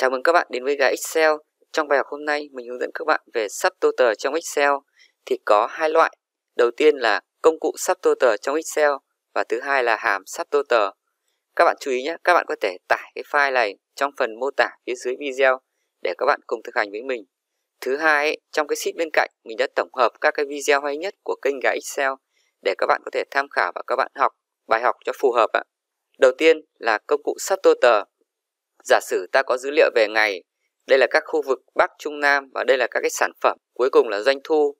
Chào mừng các bạn đến với gái Excel. Trong bài học hôm nay mình hướng dẫn các bạn về sắp total trong Excel thì có hai loại. Đầu tiên là công cụ sắp total trong Excel và thứ hai là hàm sắp total. Các bạn chú ý nhé, các bạn có thể tải cái file này trong phần mô tả phía dưới video để các bạn cùng thực hành với mình. Thứ hai, ấy, trong cái sheet bên cạnh mình đã tổng hợp các cái video hay nhất của kênh gái Excel để các bạn có thể tham khảo và các bạn học bài học cho phù hợp ạ. Đầu tiên là công cụ sắp total Giả sử ta có dữ liệu về ngày, đây là các khu vực Bắc, Trung, Nam và đây là các cái sản phẩm, cuối cùng là doanh thu.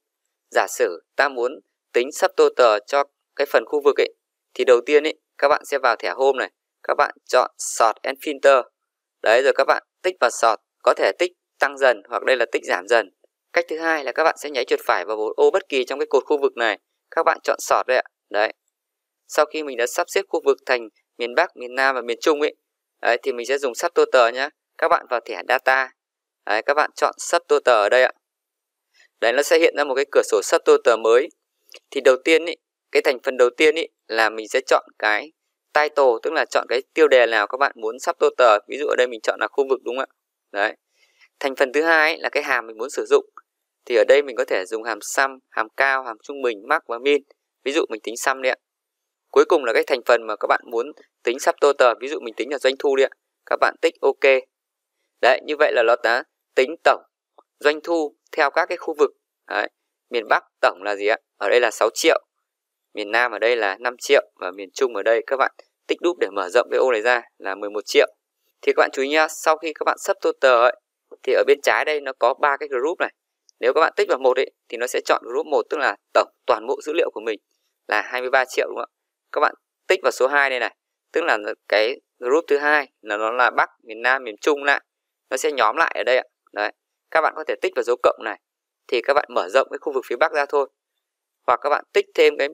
Giả sử ta muốn tính sub total cho cái phần khu vực ấy, thì đầu tiên ấy, các bạn sẽ vào thẻ Home này, các bạn chọn Sort and Filter. Đấy rồi các bạn tích vào Sort, có thể tích tăng dần hoặc đây là tích giảm dần. Cách thứ hai là các bạn sẽ nháy chuột phải vào một ô bất kỳ trong cái cột khu vực này, các bạn chọn Sort đấy ạ. Đấy. Sau khi mình đã sắp xếp khu vực thành miền Bắc, miền Nam và miền Trung ấy Đấy, thì mình sẽ dùng sub total nhé. Các bạn vào thẻ data. Đấy, các bạn chọn sub total ở đây ạ. Đấy, nó sẽ hiện ra một cái cửa sổ sub total mới. Thì đầu tiên ý, cái thành phần đầu tiên ý, là mình sẽ chọn cái title, tức là chọn cái tiêu đề nào các bạn muốn sub total. Ví dụ ở đây mình chọn là khu vực đúng không ạ? Đấy. Thành phần thứ hai ý, là cái hàm mình muốn sử dụng. Thì ở đây mình có thể dùng hàm sum, hàm cao, hàm trung bình, max và min. Ví dụ mình tính sum đi ạ. Cuối cùng là cái thành phần mà các bạn muốn tính sắp total, ví dụ mình tính là doanh thu đi ạ. Các bạn tích OK. Đấy, như vậy là nó đã tính tổng doanh thu theo các cái khu vực. Đấy, miền Bắc tổng là gì ạ? Ở đây là 6 triệu. Miền Nam ở đây là 5 triệu và miền Trung ở đây các bạn tích đúp để mở rộng cái ô này ra là 11 triệu. Thì các bạn chú ý nhá, sau khi các bạn sắp total ấy thì ở bên trái đây nó có ba cái group này. Nếu các bạn tích vào một ấy thì nó sẽ chọn group một tức là tổng toàn bộ dữ liệu của mình là 23 triệu đúng không ạ? các bạn tích vào số 2 đây này tức là cái group thứ hai là nó là bắc miền nam miền trung lại nó sẽ nhóm lại ở đây ạ đấy các bạn có thể tích vào dấu cộng này thì các bạn mở rộng cái khu vực phía bắc ra thôi hoặc các bạn tích thêm cái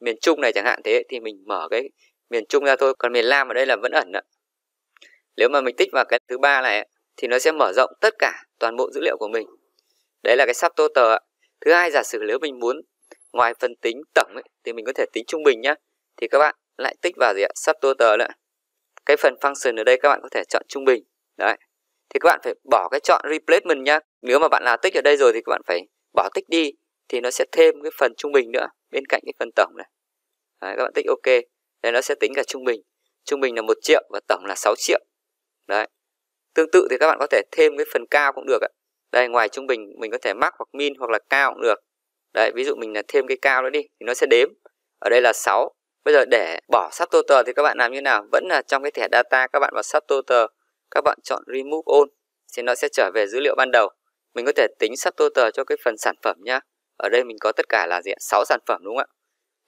miền trung này chẳng hạn thế thì mình mở cái miền trung ra thôi còn miền nam ở đây là vẫn ẩn ạ nếu mà mình tích vào cái thứ ba này thì nó sẽ mở rộng tất cả toàn bộ dữ liệu của mình đấy là cái sub total ạ thứ hai giả sử nếu mình muốn ngoài phần tính tổng ấy, thì mình có thể tính trung bình nhá thì các bạn lại tích vào gì ạ subtotal nữa cái phần function ở đây các bạn có thể chọn trung bình đấy thì các bạn phải bỏ cái chọn replacement nhá nếu mà bạn là tích ở đây rồi thì các bạn phải bỏ tích đi thì nó sẽ thêm cái phần trung bình nữa bên cạnh cái phần tổng này đấy, các bạn tích ok đây nó sẽ tính cả trung bình trung bình là một triệu và tổng là 6 triệu đấy tương tự thì các bạn có thể thêm cái phần cao cũng được ạ đây ngoài trung bình mình có thể max hoặc min hoặc là cao cũng được đấy ví dụ mình là thêm cái cao nữa đi thì nó sẽ đếm ở đây là 6 Bây giờ để bỏ subtotal thì các bạn làm như nào? Vẫn là trong cái thẻ data các bạn vào subtotal, các bạn chọn remove all thì nó sẽ trở về dữ liệu ban đầu. Mình có thể tính subtotal cho cái phần sản phẩm nhá. Ở đây mình có tất cả là gì ạ? 6 sản phẩm đúng không ạ?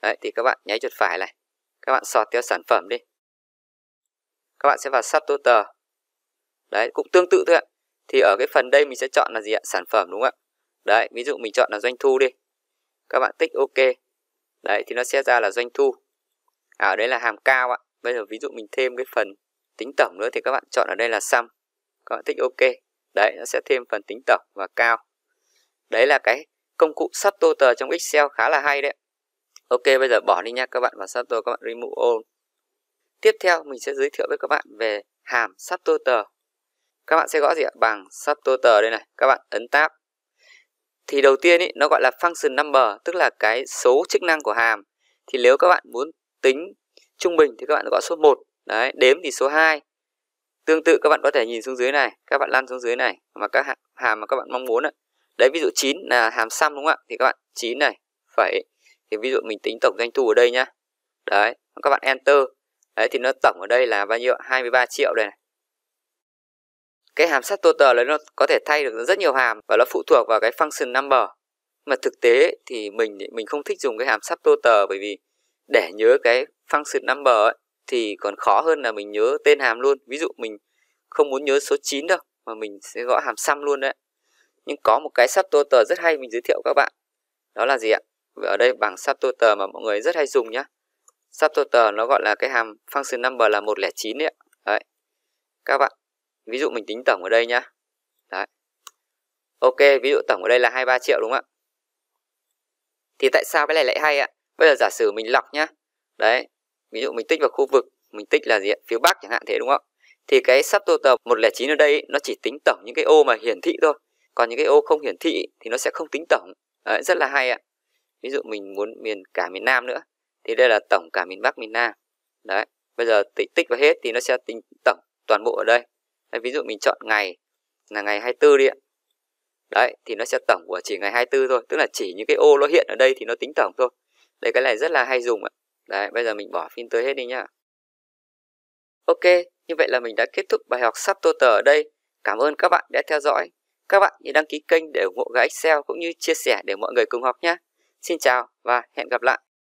Đấy thì các bạn nháy chuột phải này. Các bạn sort theo sản phẩm đi. Các bạn sẽ vào subtotal. Đấy cũng tương tự thôi ạ. Thì ở cái phần đây mình sẽ chọn là gì ạ? Sản phẩm đúng không ạ? Đấy, ví dụ mình chọn là doanh thu đi. Các bạn tích ok. Đấy thì nó sẽ ra là doanh thu à, ở đây là hàm cao ạ bây giờ ví dụ mình thêm cái phần tính tổng nữa thì các bạn chọn ở đây là sum các bạn thích ok đấy nó sẽ thêm phần tính tổng và cao đấy là cái công cụ sắp tô tờ trong excel khá là hay đấy ok bây giờ bỏ đi nha các bạn và sắp tô các bạn remove all tiếp theo mình sẽ giới thiệu với các bạn về hàm sắp tô tờ các bạn sẽ gõ gì ạ bằng sắp tô tờ đây này các bạn ấn tab thì đầu tiên ý, nó gọi là function number tức là cái số chức năng của hàm thì nếu các bạn muốn tính trung bình thì các bạn gọi số 1 đấy đếm thì số 2 tương tự các bạn có thể nhìn xuống dưới này các bạn lăn xuống dưới này mà các hàm mà các bạn mong muốn ạ đấy ví dụ 9 là hàm xăm đúng không ạ thì các bạn 9 này phải thì ví dụ mình tính tổng doanh thu ở đây nhá đấy các bạn enter đấy thì nó tổng ở đây là bao nhiêu 23 triệu đây này cái hàm sắt total là nó có thể thay được rất nhiều hàm và nó phụ thuộc vào cái function number mà thực tế thì mình mình không thích dùng cái hàm sắp total bởi vì để nhớ cái function number ấy, thì còn khó hơn là mình nhớ tên hàm luôn ví dụ mình không muốn nhớ số 9 đâu mà mình sẽ gõ hàm sum luôn đấy nhưng có một cái subtotal rất hay mình giới thiệu các bạn đó là gì ạ ở đây bảng subtotal mà mọi người rất hay dùng nhá subtotal nó gọi là cái hàm function number là 109 đấy ạ đấy các bạn ví dụ mình tính tổng ở đây nhá đấy ok ví dụ tổng ở đây là 23 triệu đúng không ạ thì tại sao cái này lại hay ạ bây giờ giả sử mình lọc nhá đấy ví dụ mình tích vào khu vực mình tích là gì ạ phía bắc chẳng hạn thế đúng không thì cái sub total 109 ở đây nó chỉ tính tổng những cái ô mà hiển thị thôi còn những cái ô không hiển thị thì nó sẽ không tính tổng đấy, rất là hay ạ ví dụ mình muốn miền cả miền nam nữa thì đây là tổng cả miền bắc miền nam đấy bây giờ tích tích vào hết thì nó sẽ tính tổng toàn bộ ở đây đấy, ví dụ mình chọn ngày là ngày 24 đi ạ đấy thì nó sẽ tổng của chỉ ngày 24 thôi tức là chỉ những cái ô nó hiện ở đây thì nó tính tổng thôi Đấy cái này rất là hay dùng ạ. Đấy, bây giờ mình bỏ filter hết đi nhá. Ok, như vậy là mình đã kết thúc bài học sắp tờ ở đây. Cảm ơn các bạn đã theo dõi. Các bạn nhớ đăng ký kênh để ủng hộ gã Excel cũng như chia sẻ để mọi người cùng học nhé. Xin chào và hẹn gặp lại.